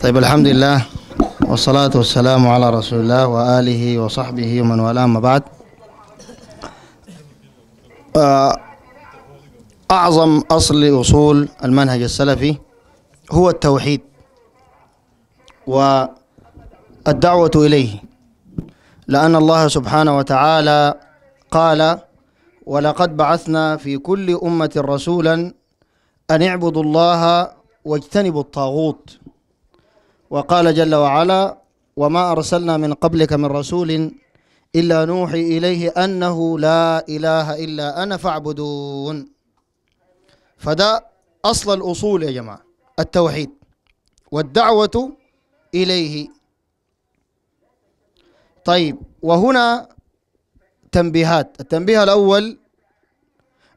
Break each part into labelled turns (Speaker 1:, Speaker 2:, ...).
Speaker 1: طيب الحمد لله والصلاة والسلام على رسول الله وآله وصحبه ومن والاه ما بعد آه، أعظم أصل أصول المنهج السلفي هو التوحيد والدعوة إليه لأن الله سبحانه وتعالى قال ولقد بعثنا في كل أمة رسولا أن اعبدوا الله واجتنبوا الطاغوت وقال جل وعلا وما أرسلنا من قبلك من رسول إلا نوحي إليه أنه لا إله إلا أنا فاعبدون فده أصل الأصول يا جماعة التوحيد والدعوة إليه طيب وهنا تنبيهات التنبيه الأول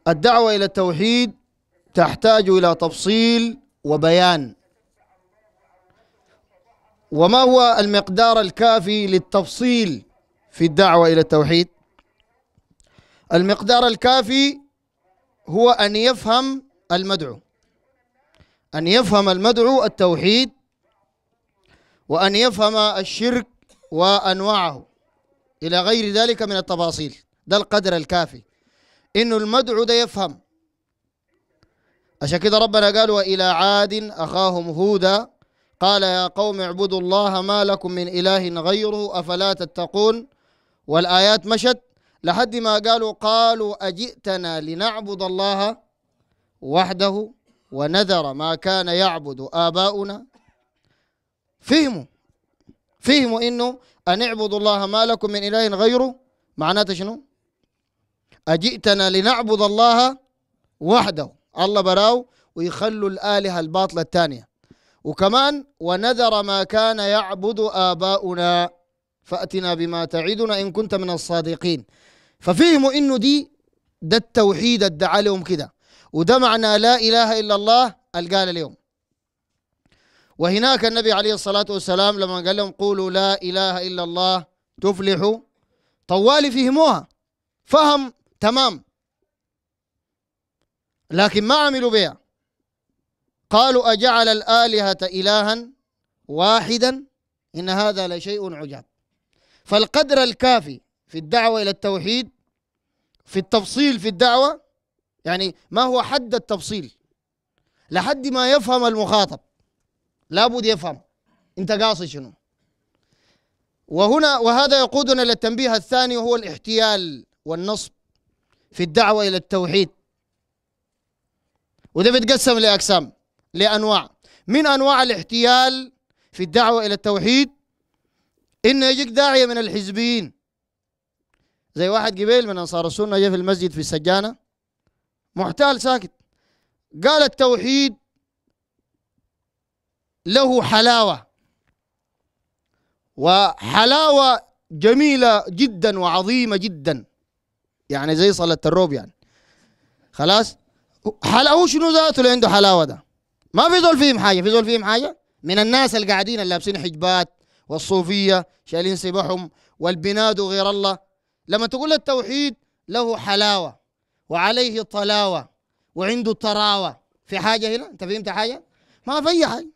Speaker 1: الدعوة إلى التوحيد تحتاج إلى تفصيل وبيان وما هو المقدار الكافي للتفصيل في الدعوة إلى التوحيد المقدار الكافي هو أن يفهم المدعو أن يفهم المدعو التوحيد وأن يفهم الشرك وأنواعه إلى غير ذلك من التفاصيل ده القدر الكافي إنه المدعو ده يفهم عشان كده ربنا قال وإلى عاد أخاهم هودا قال يا قوم اعبدوا الله ما لكم من إله غيره أفلا تتقون والآيات مشت لحد ما قالوا قالوا أجئتنا لنعبد الله وحده ونذر ما كان يعبد آباؤنا فهموا فهموا إنه أن اعبدوا الله ما لكم من إله غيره معناته شنو أجئتنا لنعبد الله وحده الله براو ويخلوا الآلهة الباطلة الثانية وكمان ونذر ما كان يعبد آباؤنا فأتنا بما تعدنا إن كنت من الصادقين ففهموا إنه دي ده التوحيد ادعى لهم كده وده معنى لا إله إلا الله قال اليوم وهناك النبي عليه الصلاة والسلام لما قال لهم قولوا لا إله إلا الله تفلحوا طوالي فهموها فهم تمام لكن ما عملوا بها قالوا أجعل الآلهة إلها واحدا إن هذا لشيء عجاب فالقدر الكافي في الدعوة إلى التوحيد في التفصيل في الدعوة يعني ما هو حد التفصيل لحد ما يفهم المخاطب لابد يفهم انت قاصد شنو وهنا وهذا يقودنا الى التنبيه الثاني وهو الاحتيال والنصب في الدعوة إلى التوحيد وده بيتقسم لأقسام لأنواع من أنواع الاحتيال في الدعوة إلى التوحيد إنه يجيك داعية من الحزبيين زي واحد قبيل من أنصار السنة جاء في المسجد في السجانة محتال ساكت قال التوحيد له حلاوة وحلاوة جميلة جدا وعظيمة جدا يعني زي صلاة الروب يعني خلاص حلاوة شنو ذاته اللي عنده حلاوة ده ما في زول فيهم حاجه في زول فيهم حاجه من الناس اللي قاعدين اللي لابسين حجبات والصوفيه شايلين سبحهم والبناد غير الله لما تقول التوحيد له حلاوه وعليه طلاوه وعنده طراوه في حاجه هنا انت فهمت حاجه ما في اي حاجه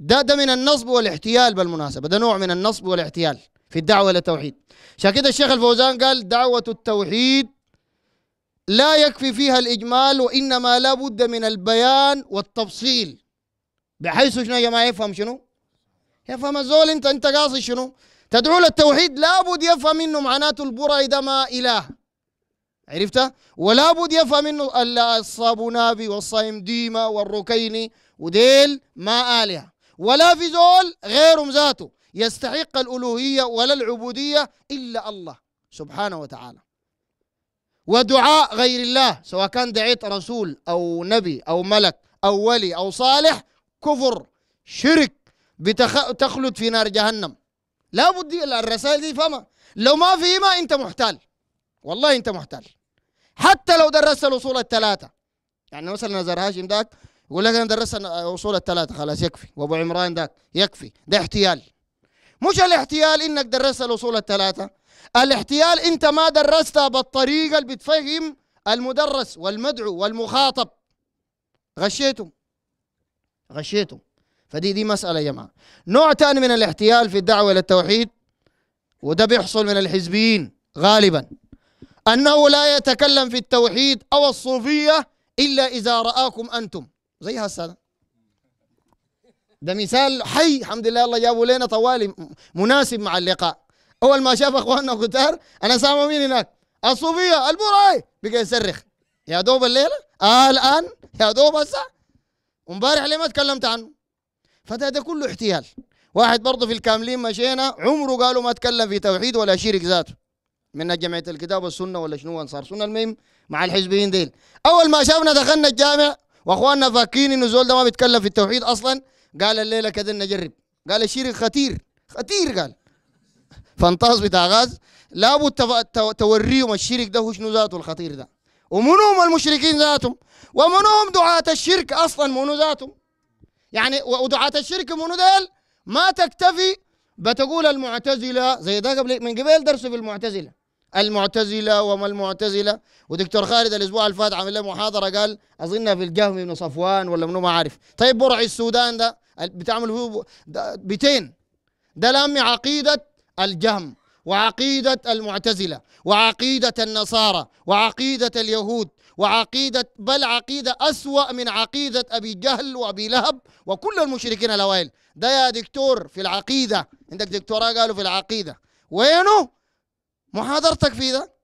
Speaker 1: ده ده من النصب والاحتيال بالمناسبه ده نوع من النصب والاحتيال في الدعوه الى التوحيد عشان كده الشيخ الفوزان قال دعوه التوحيد لا يكفي فيها الإجمال وإنما لا بد من البيان والتفصيل بحيث شنو يا جماعة يفهم شنو يفهم الزول أنت أنت قاصد شنو تدعو للتوحيد لابد يفهم انه معناته البرعي ده ما اله عرفت ولابد يفهم انه الصابونابي والصايم ديما والركيني وديل ما الهه ولا في زول غير ذاته يستحق الالوهيه ولا العبوديه الا الله سبحانه وتعالى ودعاء غير الله سواء كان دعيت رسول أو نبي أو ملك أو ولي أو صالح كفر شرك بتخ... تخلد في نار جهنم لا بد الرسائل دي فما لو ما ما أنت محتال والله أنت محتال حتى لو درست الأصول الثلاثة يعني مثلا نزار هاشم ذاك يقول لك أنا درست الأصول الثلاثة خلاص يكفي وأبو عمران ذاك يكفي ده احتيال مش الاحتيال إنك درست الأصول الثلاثة الاحتيال انت ما درستها بالطريقه اللي بتفهم المدرس والمدعو والمخاطب غشيتم غشيتم فدي دي مساله يا جماعه نوع ثاني من الاحتيال في الدعوه الى التوحيد وده بيحصل من الحزبيين غالبا انه لا يتكلم في التوحيد او الصوفيه الا اذا راكم انتم زي هسه ده مثال حي الحمد لله الله جابه لنا طوالي مناسب مع اللقاء اول ما شاف اخواننا كتار انا سامع مين هناك الصوفيه البراي بقى يصرخ يا دوب الليله آه الان يا دوب هسه امبارح ليه ما تكلمت عنه فده ده كله احتيال واحد برضه في الكاملين مشينا عمره قالوا ما تكلم في توحيد ولا شرك ذاته من جمعيه الكتاب والسنه ولا شنو انصار سنه المهم مع الحزبيين ديل اول ما شافنا دخلنا الجامع واخواننا فاكين انه زول ده ما بيتكلم في التوحيد اصلا قال الليله كذا نجرب قال الشرك خطير خطير قال فانطاس بتاع غاز لابد توريهم الشرك ده شنو ذاته الخطير ده ومنهم المشركين ذاتهم ومنهم دعاة الشرك اصلا منو ذاتهم يعني ودعاة الشرك منو ديل ما تكتفي بتقول المعتزلة زي ده قبل من قبل درسوا في المعتزلة المعتزلة وما المعتزلة ودكتور خالد الأسبوع اللي فات عمل له محاضرة قال أظنها في الجهم من صفوان ولا منو ما عارف طيب برع السودان ده بتعمل فيه بيتين ده لامي عقيدة الجهم وعقيدة المعتزلة وعقيدة النصارى وعقيدة اليهود وعقيدة بل عقيدة أسوأ من عقيدة أبي جهل وأبي لهب وكل المشركين الأوائل ده يا دكتور في العقيدة عندك دكتوراه قالوا في العقيدة وينه محاضرتك في ده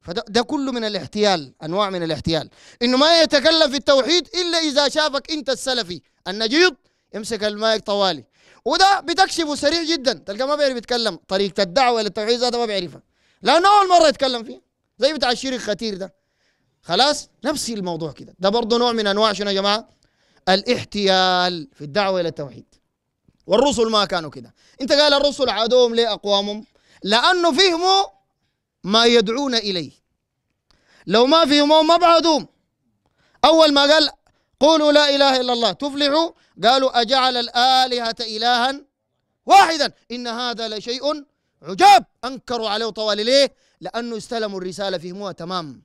Speaker 1: فده ده كله من الاحتيال أنواع من الاحتيال إنه ما يتكلم في التوحيد إلا إذا شافك أنت السلفي النجيض امسك المايك طوالي وده بتكشفه سريع جدا تلقى ما بيعرف يتكلم طريقه الدعوه للتوحيد هذا ما بيعرفها لانه اول مره يتكلم فيها زي بتاع الشرك الختير ده خلاص نفس الموضوع كده ده برضه نوع من انواع شنو يا جماعه الاحتيال في الدعوه الى التوحيد والرسل ما كانوا كده انت قال الرسل عدوهم لاقوامهم لانه فهموا ما يدعون اليه لو ما فهموا ما بعدوهم اول ما قال قولوا لا اله الا الله تفلحوا قالوا أجعل الآلهة إلها واحدا إن هذا لشيء عجاب أنكروا عليه طوال ليه لأنه استلموا الرسالة فهموها تمام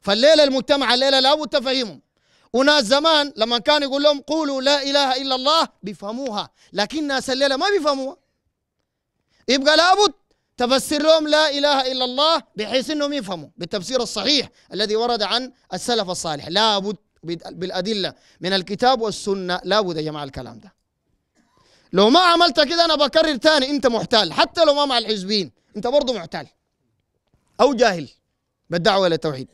Speaker 1: فالليلة المجتمع الليلة لابد تفهمهم وناس زمان لما كان يقول لهم قولوا لا إله إلا الله بيفهموها لكن ناس الليلة ما بيفهموها يبقى لابد تفسر لهم لا إله إلا الله بحيث أنهم يفهموا بالتفسير الصحيح الذي ورد عن السلف الصالح لابد بالأدلة من الكتاب والسنة لابد يا جماعة الكلام ده لو ما عملت كده أنا بكرر تاني أنت محتال حتى لو ما مع الحزبين أنت برضه محتال أو جاهل بالدعوة إلى التوحيد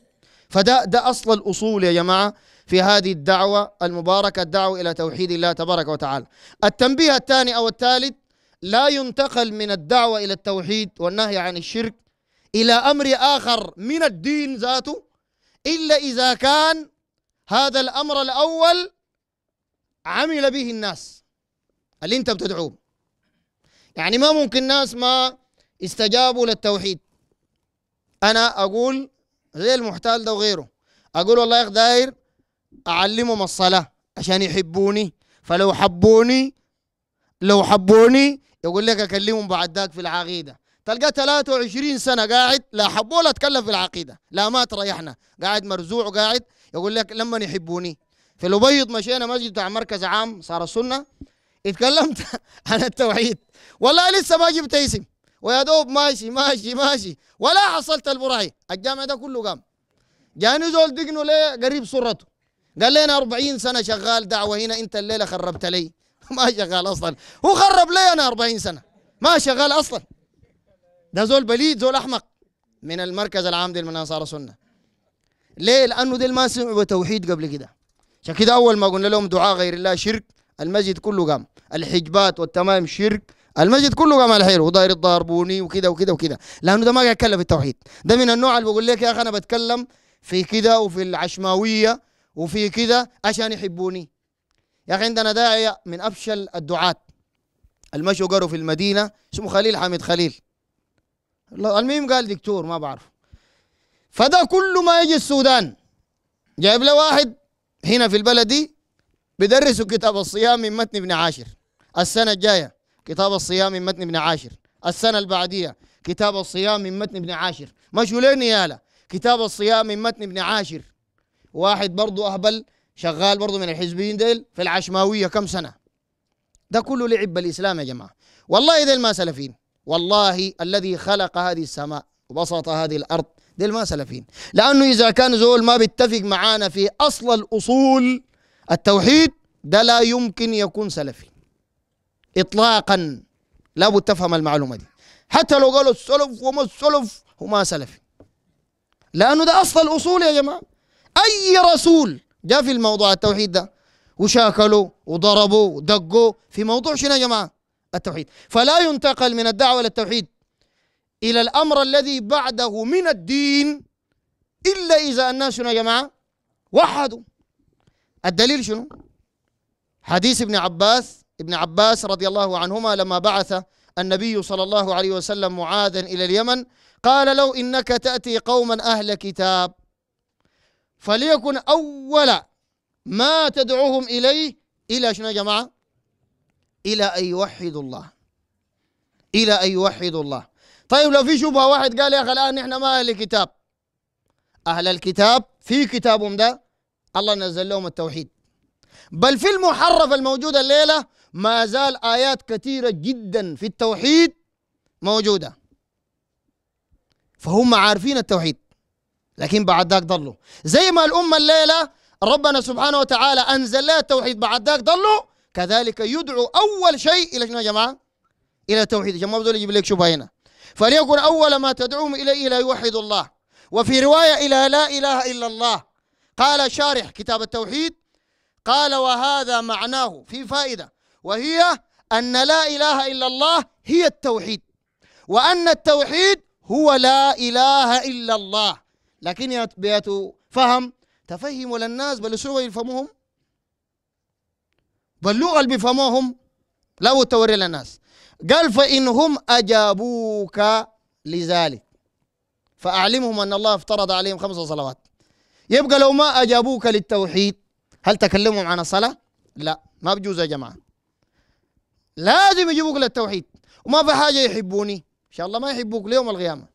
Speaker 1: فده ده أصل الأصول يا جماعة في هذه الدعوة المباركة الدعوة إلى توحيد الله تبارك وتعالى التنبيه الثاني أو الثالث لا ينتقل من الدعوة إلى التوحيد والنهي عن الشرك إلى أمر آخر من الدين ذاته إلا إذا كان هذا الأمر الأول عمل به الناس اللي أنت بتدعوه يعني ما ممكن ناس ما استجابوا للتوحيد أنا أقول زي المحتال ده وغيره أقول والله يا أخ داير أعلمهم الصلاة عشان يحبوني فلو حبوني لو حبوني يقول لك أكلمهم بعد ذاك في العقيدة تلقى 23 سنة قاعد لا حبوا ولا تكلم في العقيدة لا ما تريحنا قاعد مرزوع وقاعد يقول لك لما يحبوني في الأبيض مشينا مسجد بتاع مركز عام صار السنة اتكلمت عن التوحيد والله لسه ما جبت اسم ويا دوب ماشي ماشي ماشي ولا حصلت البراهي الجامع ده كله قام جاني زول دقنه ليه قريب صورته قال لي انا 40 سنه شغال دعوه هنا انت الليله خربت لي ما شغال اصلا هو خرب لي انا 40 سنه ما شغال اصلا ده زول بليد زول احمق من المركز العام من انصار السنه ليه لانه ديل ما سمعوا بتوحيد قبل كده عشان كده اول ما قلنا لهم دعاء غير الله شرك المسجد كله قام الحجبات والتمام شرك المسجد كله قام على حيله وداير الضاربوني وكده وكده وكده لانه ده ما قاعد يتكلم في التوحيد ده من النوع اللي بقول لك يا اخي انا بتكلم في كده وفي العشماويه وفي كده عشان يحبوني يا اخي عندنا داعيه من افشل الدعاة المشوا قروا في المدينه اسمه خليل حامد خليل المهم قال دكتور ما بعرف فده كل ما يجي السودان جايب له واحد هنا في البلد دي بدرسوا كتاب الصيام من متن ابن عاشر السنة الجاية كتاب الصيام من متن ابن عاشر السنة البعدية كتاب الصيام من متن ابن عاشر مشوا لين نيالة كتاب الصيام من متن ابن عاشر واحد برضو أهبل شغال برضو من الحزبيين ديل في العشماوية كم سنة ده كله لعب بالإسلام يا جماعة والله ديل ما سلفين والله الذي خلق هذه السماء وبسط هذه الأرض ديل ما سلفيين لانه اذا كان زول ما بيتفق معانا في اصل الاصول التوحيد ده لا يمكن يكون سلفي اطلاقا لابد تفهم المعلومه دي حتى لو قالوا السلف وما السلف وما سلفي لانه ده اصل الاصول يا جماعه اي رسول جاء في الموضوع التوحيد ده وشاكلوا وضربوا ودقوا في موضوع شنو يا جماعه التوحيد فلا ينتقل من الدعوه للتوحيد إلى الأمر الذي بعده من الدين إلا إذا الناس يا جماعة وحدوا الدليل شنو؟ حديث ابن عباس ابن عباس رضي الله عنهما لما بعث النبي صلى الله عليه وسلم معاذا إلى اليمن قال لو إنك تأتي قوما أهل كتاب فليكن أول ما تدعوهم إليه إلى شنو يا جماعة؟ إلى أن يوحدوا الله إلى أن يوحدوا الله طيب لو في شبهه واحد قال يا اخي الان احنا ما اهل كتاب اهل الكتاب في كتابهم ده الله نزل لهم التوحيد بل في المحرف الموجود الليله ما زال ايات كثيره جدا في التوحيد موجوده فهم عارفين التوحيد لكن بعد ذاك ضلوا زي ما الامه الليله ربنا سبحانه وتعالى انزل لها التوحيد بعد ذاك ضلوا كذلك يدعو اول شيء الى شنو يا جماعه؟ الى التوحيد عشان ما بدول يجيب لك شبهه هنا فليكن أول ما تدعوهم إليه لا يوحد الله وفي رواية إلى لا إله إلا الله قال شارح كتاب التوحيد قال وهذا معناه في فائدة وهي أن لا إله إلا الله هي التوحيد وأن التوحيد هو لا إله إلا الله لكن فهم تفهموا للناس بل بالسوء يفهموهم بل اللي بفهموهم لا توري للناس قال فإنهم أجابوك لذلك فأعلمهم أن الله افترض عليهم خمس صلوات يبقى لو ما أجابوك للتوحيد هل تكلمهم عن الصلاة؟ لا ما بجوز يا جماعة لازم يجيبوك للتوحيد وما في حاجة يحبوني إن شاء الله ما يحبوك ليوم القيامة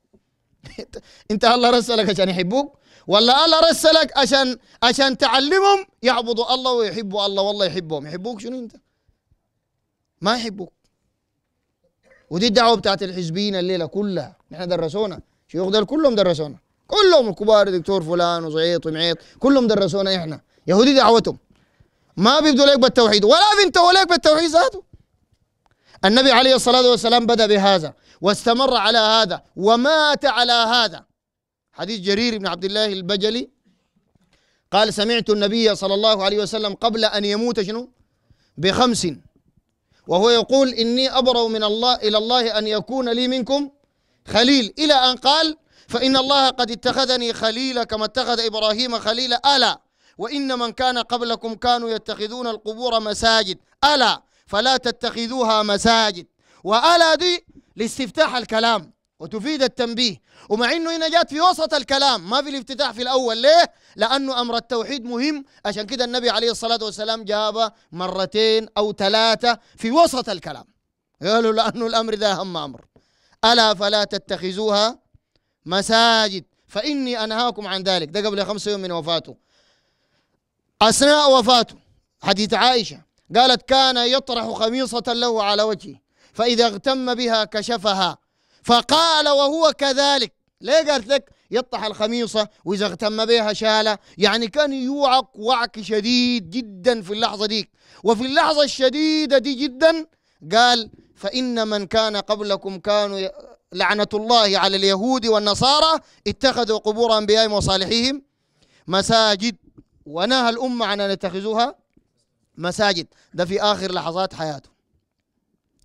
Speaker 1: أنت الله رسلك عشان يحبوك ولا الله رسلك عشان عشان تعلمهم يعبدوا الله ويحبوا الله والله يحبهم يحبوك شنو أنت؟ ما يحبوك ودي الدعوه بتاعت الحزبين الليله كلها نحن درسونا شيوخ دول كلهم درسونا كلهم الكبار دكتور فلان وزعيط ومعيط كلهم درسونا احنا يهودي دعوتهم ما بيبدوا لك بالتوحيد ولا بينتهوا لك بالتوحيد ذاته النبي عليه الصلاه والسلام بدا بهذا واستمر على هذا ومات على هذا حديث جرير بن عبد الله البجلي قال سمعت النبي صلى الله عليه وسلم قبل ان يموت شنو بخمس وهو يقول إني أبرأ من الله إلى الله أن يكون لي منكم خليل إلى أن قال فإن الله قد اتخذني خليلا كما اتخذ إبراهيم خليلا ألا وإن من كان قبلكم كانوا يتخذون القبور مساجد ألا فلا تتخذوها مساجد وألا دي لاستفتاح الكلام وتفيد التنبيه ومع انه هنا جات في وسط الكلام ما في الافتتاح في الاول ليه؟ لانه امر التوحيد مهم عشان كده النبي عليه الصلاه والسلام جابه مرتين او ثلاثه في وسط الكلام قالوا لانه الامر ذا اهم امر الا فلا تتخذوها مساجد فاني انهاكم عن ذلك ده قبل خمسة يوم من وفاته اثناء وفاته حديث عائشه قالت كان يطرح خميصه له على وجهه فاذا اغتم بها كشفها فقال وهو كذلك ليه قالت لك يطح الخميصة وإذا اغتم بها شالة يعني كان يوعق وعك شديد جدا في اللحظة دي وفي اللحظة الشديدة دي جدا قال فإن من كان قبلكم كانوا لعنة الله على اليهود والنصارى اتخذوا قبور أنبيائهم وصالحيهم مساجد ونهى الأمة عن أن يتخذوها مساجد ده في آخر لحظات حياته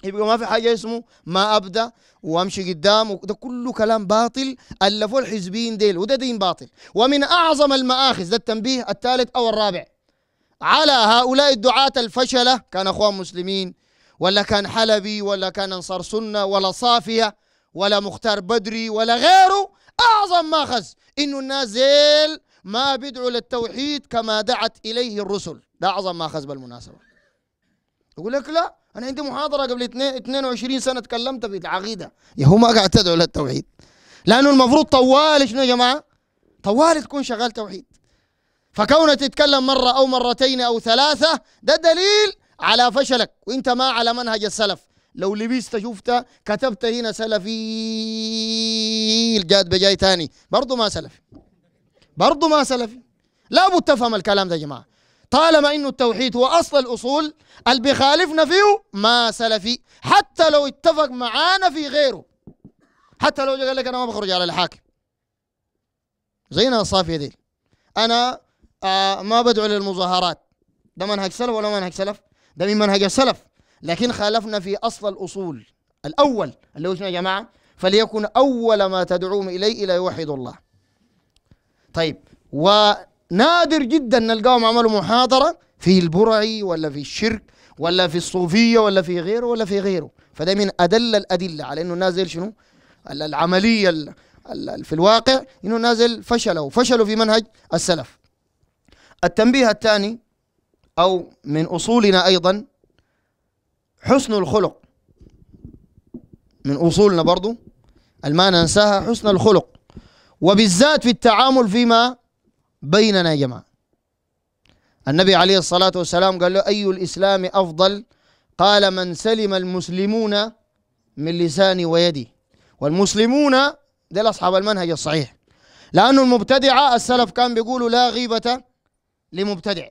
Speaker 1: يبقى ما في حاجة اسمه ما أبدأ وأمشي قدام وده كله كلام باطل ألفوه الحزبيين ديل وده دين باطل ومن أعظم المآخذ ده التنبيه الثالث أو الرابع على هؤلاء الدعاة الفشلة كان أخوان مسلمين ولا كان حلبي ولا كان أنصار سنة ولا صافية ولا مختار بدري ولا غيره أعظم مأخذ إنه الناس ما بيدعوا للتوحيد كما دعت إليه الرسل ده أعظم مأخذ بالمناسبة يقول لك لا انا عندي محاضره قبل 22 سنه تكلمت في العقيده يا هو ما قاعد تدعو للتوحيد لانه المفروض طوال شنو يا جماعه طوال تكون شغال توحيد فكونك تتكلم مره او مرتين او ثلاثه ده دليل على فشلك وانت ما على منهج السلف لو لبست شفت كتبت هنا سلفي الجاد بجاي تاني برضه ما سلفي برضه ما سلفي لا بد تفهم الكلام ده يا جماعه طالما انه التوحيد هو اصل الاصول اللي بيخالفنا فيه ما سلفي حتى لو اتفق معانا في غيره حتى لو قال لك انا ما بخرج على الحاكم زينا الصافيه دي انا آه ما بدعو للمظاهرات ده منهج سلف ولا منهج سلف ده من منهج السلف لكن خالفنا في اصل الاصول الاول اللي هو شنو يا جماعه فليكن اول ما تدعوهم اليه الى يوحد الله طيب و نادر جدا نلقاهم عملوا محاضره في البرعي ولا في الشرك ولا في الصوفيه ولا في غيره ولا في غيره فده من ادل الادله على انه نازل شنو العمليه في الواقع انه نازل فشلوا فشلوا في منهج السلف التنبيه الثاني او من اصولنا ايضا حسن الخلق من اصولنا برضو ما ننساها حسن الخلق وبالذات في التعامل فيما بيننا يا جماعة النبي عليه الصلاة والسلام قال له أي الإسلام أفضل قال من سلم المسلمون من لساني ويدي والمسلمون دول أصحاب المنهج الصحيح لأن المبتدعة السلف كان بيقولوا لا غيبة لمبتدع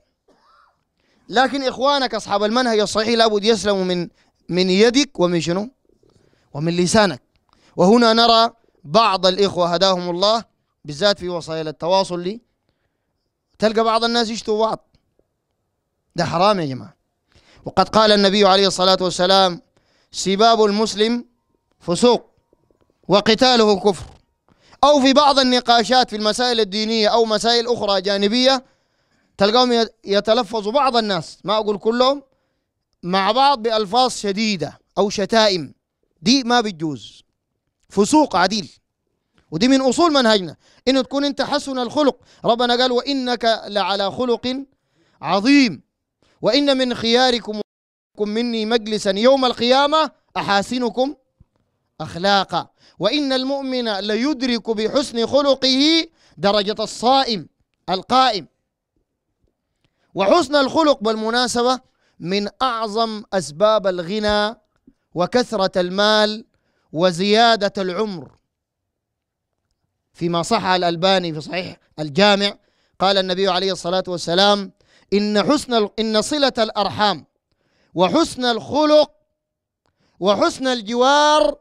Speaker 1: لكن إخوانك أصحاب المنهج الصحيح لابد يسلموا من من يدك ومن شنو ومن لسانك وهنا نرى بعض الإخوة هداهم الله بالذات في وسائل التواصل تلقى بعض الناس يشتوا بعض ده حرام يا جماعة وقد قال النبي عليه الصلاة والسلام سباب المسلم فسوق وقتاله كفر أو في بعض النقاشات في المسائل الدينية أو مسائل أخرى جانبية تلقاهم يتلفظ بعض الناس ما أقول كلهم مع بعض بألفاظ شديدة أو شتائم دي ما بتجوز فسوق عديل ودي من أصول منهجنا انه تكون انت حسن الخلق ربنا قال وانك لعلى خلق عظيم وان من خياركم مني مجلسا يوم القيامه احاسنكم اخلاقا وان المؤمن ليدرك بحسن خلقه درجه الصائم القائم وحسن الخلق بالمناسبه من اعظم اسباب الغنى وكثره المال وزياده العمر فيما صح الألباني في صحيح الجامع قال النبي عليه الصلاة والسلام إن حسن إن صلة الأرحام وحسن الخلق وحسن الجوار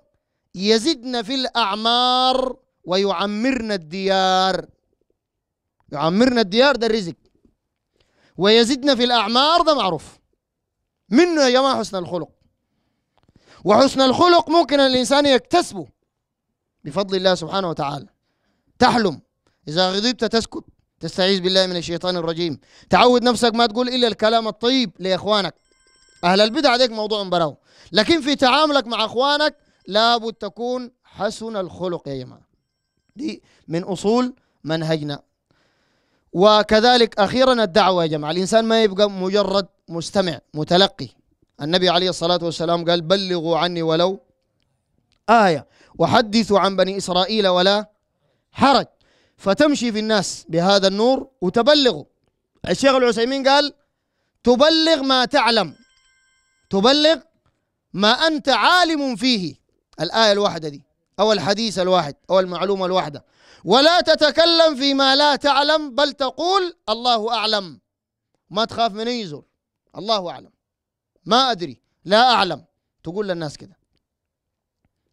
Speaker 1: يزدن في الأعمار ويعمرن الديار يعمرن الديار ده الرزق ويزدن في الأعمار ده معروف منه يا جماعة حسن الخلق وحسن الخلق ممكن الإنسان يكتسبه بفضل الله سبحانه وتعالى تحلم إذا غضبت تسكت تستعيذ بالله من الشيطان الرجيم تعود نفسك ما تقول إلا الكلام الطيب لإخوانك أهل البدع عليك موضوع براو لكن في تعاملك مع إخوانك لابد تكون حسن الخلق يا جماعة دي من أصول منهجنا وكذلك أخيرا الدعوة يا جماعة الإنسان ما يبقى مجرد مستمع متلقي النبي عليه الصلاة والسلام قال بلغوا عني ولو آية وحدثوا عن بني إسرائيل ولا حرج فتمشي في الناس بهذا النور وتبلغه الشيخ العثيمين قال تبلغ ما تعلم تبلغ ما أنت عالم فيه الآية الواحدة دي أو الحديث الواحد أو المعلومة الواحدة ولا تتكلم فيما لا تعلم بل تقول الله أعلم ما تخاف من أي زور الله أعلم ما أدري لا أعلم تقول للناس كده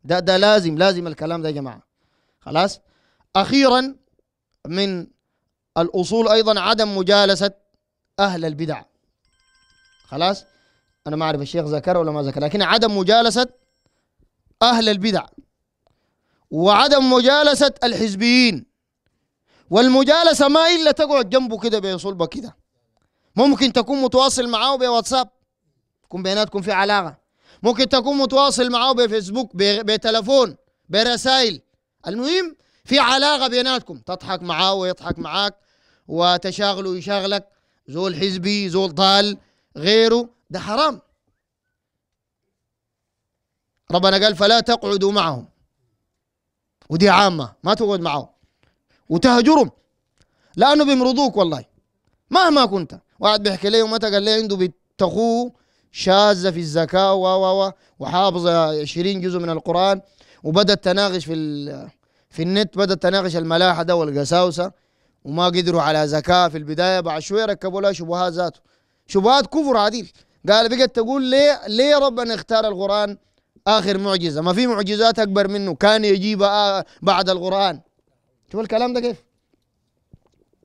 Speaker 1: ده ده لازم لازم الكلام ده يا جماعة خلاص أخيرا من الأصول أيضا عدم مجالسة أهل البدع خلاص أنا ما أعرف الشيخ ذكر ولا ما ذكر لكن عدم مجالسة أهل البدع وعدم مجالسة الحزبيين والمجالسة ما إلا تقعد جنبه كده بصلبة كده ممكن تكون متواصل معاه بواتساب تكون بيناتكم في علاقة ممكن تكون متواصل معاه بفيسبوك بتلفون برسائل المهم في علاقة بيناتكم تضحك معاه ويضحك معاك وتشاغله ويشاغلك زول حزبي زول ضال غيره ده حرام ربنا قال فلا تقعدوا معهم ودي عامة ما تقعد معهم وتهجرهم لأنه بيمرضوك والله مهما كنت واحد بيحكي لي ومتى قال لي عنده بنت شاذة في الزكاة و و و وحافظة 20 جزء من القرآن وبدأت تناقش في في النت بدأت تناقش الملاحة ده والقساوسة وما قدروا على زكاة في البداية بعد شوية ركبوا لها شبهات ذاته شبهات كفر عديل قال بقت تقول ليه ليه ربنا اختار القرآن آخر معجزة ما في معجزات أكبر منه كان آه بعد القرآن شوف الكلام ده كيف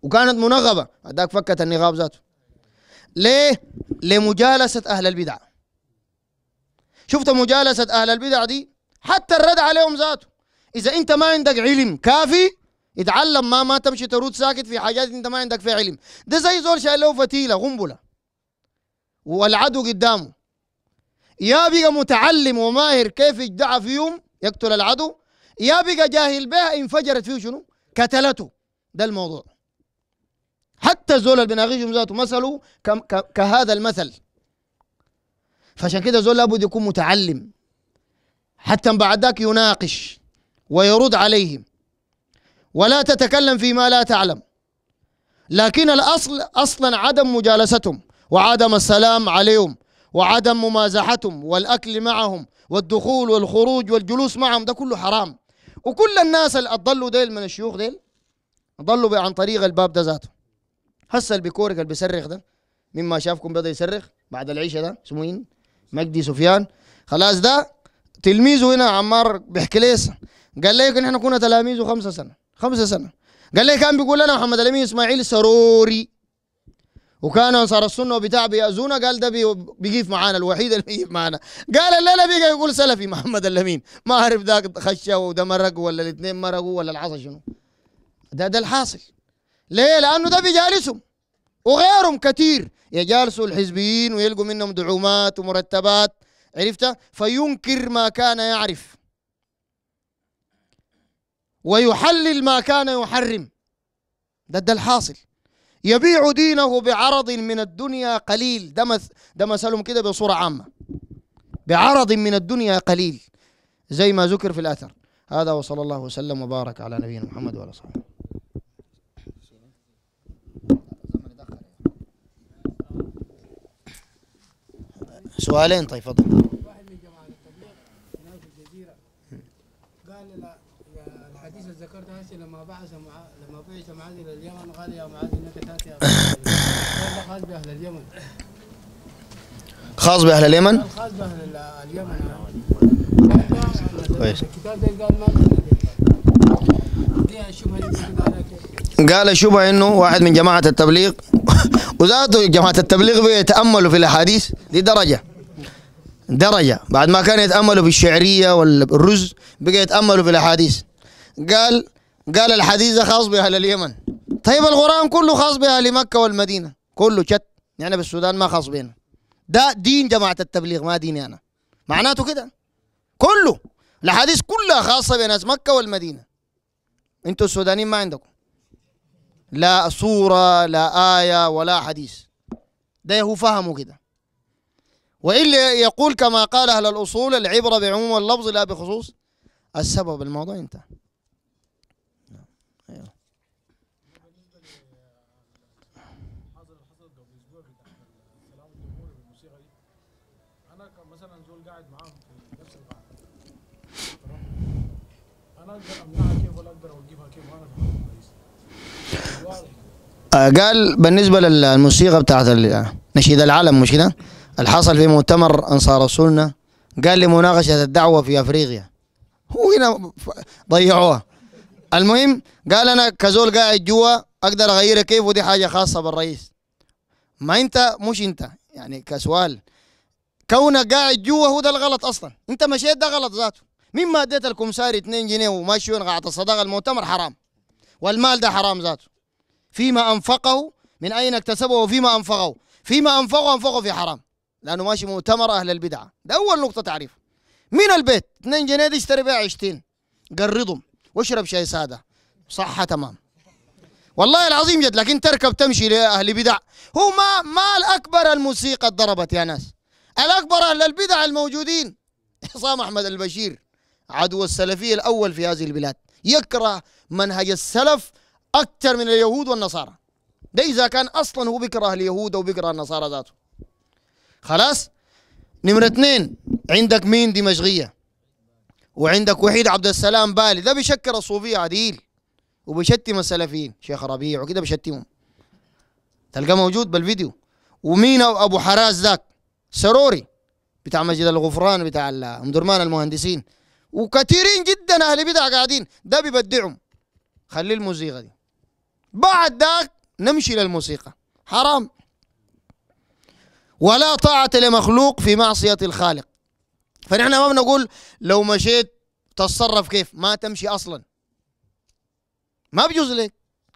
Speaker 1: وكانت منغبة هذاك فكت النغاب ذاته ليه لمجالسة أهل البدع شفت مجالسة أهل البدع دي حتى الرد عليهم ذاته اذا انت ما عندك علم كافي اتعلم ما ما تمشي ترود ساكت في حاجات انت ما عندك فيها علم ده زي زول شايل له فتيله قنبله والعدو قدامه يا بقى متعلم وماهر كيف يجدع فيهم يقتل العدو يا بقى جاهل بها انفجرت فيه شنو قتلته ده الموضوع حتى زول اللي بيناقشهم ذاته مثله كهذا المثل فعشان كده زول لابد يكون متعلم حتى بعد ذاك يناقش ويرد عليهم ولا تتكلم فيما لا تعلم لكن الأصل أصلا عدم مجالستهم وعدم السلام عليهم وعدم ممازحتهم والأكل معهم والدخول والخروج والجلوس معهم ده كله حرام وكل الناس اللي ضلوا ديل من الشيوخ ديل ضلوا عن طريق الباب ده ذاته هسه اللي اللي بيصرخ ده مما شافكم بدا يصرخ بعد العيشه ده اسمه مين؟ مجدي سفيان خلاص ده تلميذه هنا عمار بيحكي ليس قال لي احنا كنا تلاميذه خمسة سنة خمسة سنة قال لي كان بيقول لنا محمد الامين اسماعيل سروري وكان انصار السنه وبتاع بيأذونا قال ده بيجيف معانا الوحيد اللي بيجيف معانا قال لا بيجي يقول سلفي محمد الامين ما اعرف ذاك خشه وده مرق ولا الاثنين مرقوا ولا العصا شنو ده ده الحاصل ليه؟ لانه ده بيجالسهم وغيرهم كثير يجالسوا الحزبيين ويلقوا منهم دعومات ومرتبات عرفتها فينكر ما كان يعرف ويحلل ما كان يحرم ده ده الحاصل يبيع دينه بعرض من الدنيا قليل ده ده مثلهم كده بصوره عامه بعرض من الدنيا قليل زي ما ذكر في الاثر هذا وصلى الله وسلم وبارك على نبينا محمد وعلى صحبه سؤالين طيب تفضل تاتي لما بعث مع لما بعث معاذ الى اليمن قال يا معاذ انك تاتي خاص باهل اليمن
Speaker 2: خاص باهل اليمن؟
Speaker 1: خاص باهل اليمن طيب. كويس قال شبهه انه واحد من جماعه التبليغ وذاته جماعه التبليغ بيتاملوا في الاحاديث لدرجه درجه بعد ما كان يتاملوا في الشعريه والرز بقى يتاملوا في الاحاديث قال قال الحديث خاص بأهل اليمن طيب القرآن كله خاص بأهل مكة والمدينة كله شت يعني بالسودان ما خاص بينا ده دين جماعة التبليغ ما ديني أنا معناته كده كله الأحاديث كلها خاصة بناس مكة والمدينة انتوا السودانيين ما عندكم لا صورة لا آية ولا حديث ده هو فهمه كده وإلا يقول كما قال أهل الأصول العبرة بعموم اللفظ لا بخصوص السبب الموضوع انتهى قال بالنسبة للموسيقى بتاعت نشيد العالم مش كده الحصل في مؤتمر أنصار السنة قال لمناقشة الدعوة في أفريقيا هو هنا ضيعوها المهم قال أنا كزول قاعد جوا أقدر أغيرها كيف ودي حاجة خاصة بالرئيس ما أنت مش أنت يعني كسؤال كونك قاعد جوا هو ده الغلط أصلا أنت مشيت ده غلط ذاته مما اديت الكمساري 2 جنيه وماشي قاعد الصدقه المؤتمر حرام والمال ده حرام ذاته فيما انفقه من اين اكتسبه وفيما انفقه فيما انفقه انفقه في حرام لانه ماشي مؤتمر اهل البدعه ده اول نقطه تعريف من البيت 2 جنيه دي اشتري بيها عيشتين قرضهم واشرب شاي ساده صحه تمام والله العظيم جد لكن تركب تمشي لاهل بدع هو ما ما الاكبر الموسيقى ضربت يا ناس الاكبر اهل البدع الموجودين عصام احمد البشير عدو السلفي الأول في هذه البلاد يكره منهج السلف أكثر من اليهود والنصارى ده إذا كان أصلا هو بيكره اليهود أو بيكره النصارى ذاته خلاص نمرة اثنين عندك مين دمشقية وعندك وحيد عبد السلام بالي ده بيشكر الصوفية عديل وبيشتم السلفيين شيخ ربيع وكده بيشتمهم تلقاه موجود بالفيديو ومين ابو حراس ذاك سروري بتاع مسجد الغفران بتاع ام درمان المهندسين وكثيرين جدا اهل بدع قاعدين ده بيبدعهم خلي الموسيقى دي بعد ذاك نمشي للموسيقى حرام ولا طاعة لمخلوق في معصية الخالق فنحن ما بنقول لو مشيت تتصرف كيف ما تمشي أصلا ما بجوز لك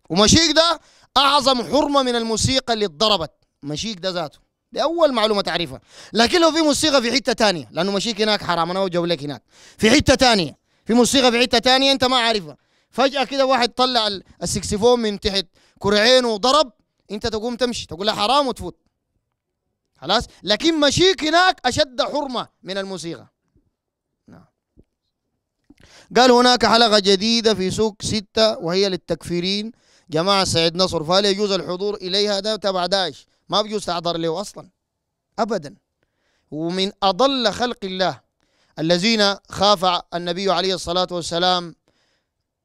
Speaker 1: ومشيك ده أعظم حرمة من الموسيقى اللي اتضربت مشيك ده ذاته دي اول معلومه تعرفها لكن لو في موسيقى في حته ثانيه لانه مشيك هناك حرام انا وجب لك هناك في حته ثانيه في موسيقى في حته ثانيه انت ما عارفها فجاه كده واحد طلع السكسفون من تحت كرعينه وضرب انت تقوم تمشي تقول لها حرام وتفوت خلاص لكن مشيك هناك اشد حرمه من الموسيقى نعم قال هناك حلقه جديده في سوق ستة وهي للتكفيرين جماعه سيد نصر فهل يجوز الحضور اليها ده تبع داعش ما بجوز تعذر له أصلا أبدا ومن أضل خلق الله الذين خاف النبي عليه الصلاة والسلام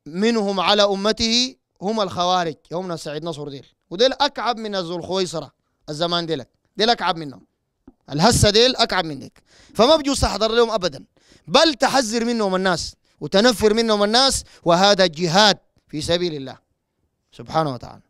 Speaker 1: منهم على أمته هم الخوارج هم سعيد نصر ديل وديل أكعب من ذو الخويصره الزمان ديلك ديل أكعب منهم الهسه ديل أكعب منك فما بجوز تحضر لهم أبدا بل تحذر منهم الناس وتنفر منهم الناس وهذا جهاد في سبيل الله سبحانه وتعالى